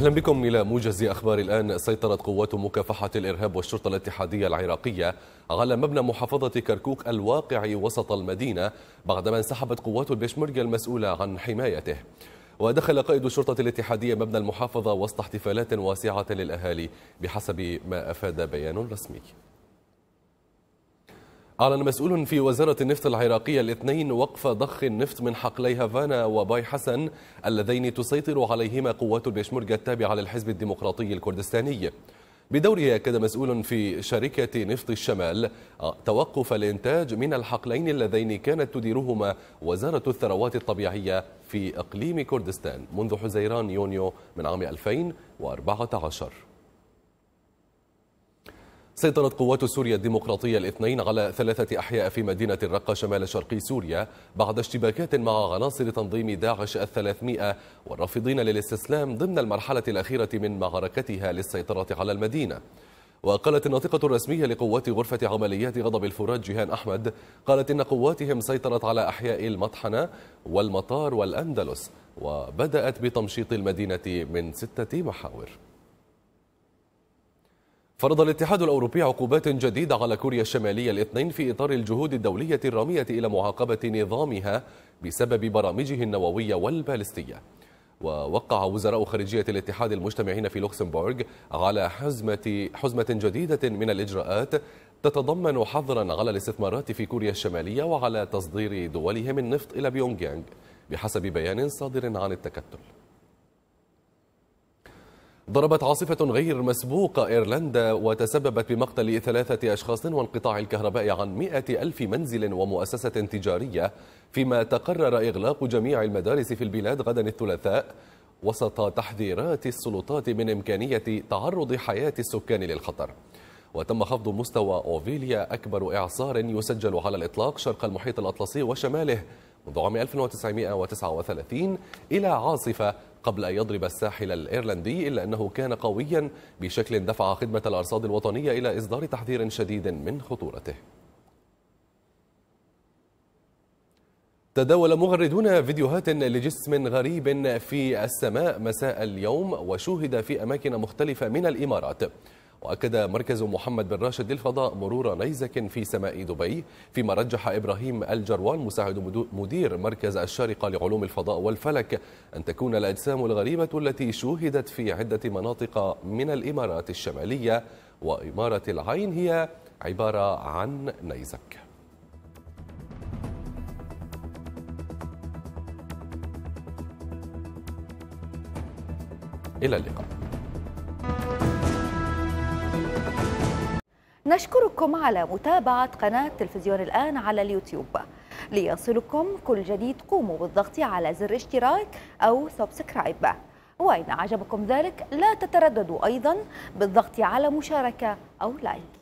أهلا بكم إلى موجز أخبار الآن سيطرت قوات مكافحة الإرهاب والشرطة الاتحادية العراقية على مبنى محافظة كركوك الواقع وسط المدينة بعدما انسحبت قوات البشمرجة المسؤولة عن حمايته ودخل قائد الشرطة الاتحادية مبنى المحافظة وسط احتفالات واسعة للأهالي بحسب ما أفاد بيان رسمي أعلن مسؤول في وزارة النفط العراقية الاثنين وقف ضخ النفط من حقلي هافانا وباي حسن اللذين تسيطر عليهما قوات البيشمركة التابعة للحزب الديمقراطي الكردستاني بدوره أكد مسؤول في شركة نفط الشمال آه، توقف الإنتاج من الحقلين اللذين كانت تديرهما وزارة الثروات الطبيعية في إقليم كردستان منذ حزيران يونيو من عام 2014 سيطرت قوات سوريا الديمقراطية الاثنين على ثلاثة أحياء في مدينة الرقة شمال شرقي سوريا بعد اشتباكات مع عناصر تنظيم داعش الثلاثمائة والرافضين للاستسلام ضمن المرحلة الأخيرة من معركتها للسيطرة على المدينة وقالت الناطقة الرسمية لقوات غرفة عمليات غضب الفرات جيهان أحمد قالت إن قواتهم سيطرت على أحياء المطحنة والمطار والأندلس وبدأت بتمشيط المدينة من ستة محاور فرض الاتحاد الأوروبي عقوبات جديدة على كوريا الشمالية الاثنين في إطار الجهود الدولية الرامية إلى معاقبة نظامها بسبب برامجه النووية والبالستية ووقع وزراء خارجية الاتحاد المجتمعين في لوكسمبورغ على حزمة, حزمة جديدة من الإجراءات تتضمن حظرا على الاستثمارات في كوريا الشمالية وعلى تصدير دولهم النفط إلى بيونغيانغ بحسب بيان صادر عن التكتل ضربت عاصفة غير مسبوقة إيرلندا وتسببت بمقتل ثلاثة أشخاص وانقطاع الكهرباء عن مئة ألف منزل ومؤسسة تجارية فيما تقرر إغلاق جميع المدارس في البلاد غدا الثلاثاء وسط تحذيرات السلطات من إمكانية تعرض حياة السكان للخطر وتم خفض مستوى أوفيليا أكبر إعصار يسجل على الإطلاق شرق المحيط الأطلسي وشماله منذ عام 1939 إلى عاصفة قبل أن يضرب الساحل الإيرلندي إلا أنه كان قويا بشكل دفع خدمة الأرصاد الوطنية إلى إصدار تحذير شديد من خطورته تداول مغردون فيديوهات لجسم غريب في السماء مساء اليوم وشوهد في أماكن مختلفة من الإمارات وأكد مركز محمد بن راشد للفضاء مرور نيزك في سماء دبي فيما رجح إبراهيم الجروان مساعد مدير مركز الشارقة لعلوم الفضاء والفلك أن تكون الأجسام الغريبة التي شوهدت في عدة مناطق من الإمارات الشمالية وإمارة العين هي عبارة عن نيزك إلى اللقاء نشكركم على متابعة قناة تلفزيون الآن على اليوتيوب ليصلكم كل جديد قوموا بالضغط على زر اشتراك أو سبسكرايب وإن أعجبكم ذلك لا تترددوا أيضا بالضغط على مشاركة أو لايك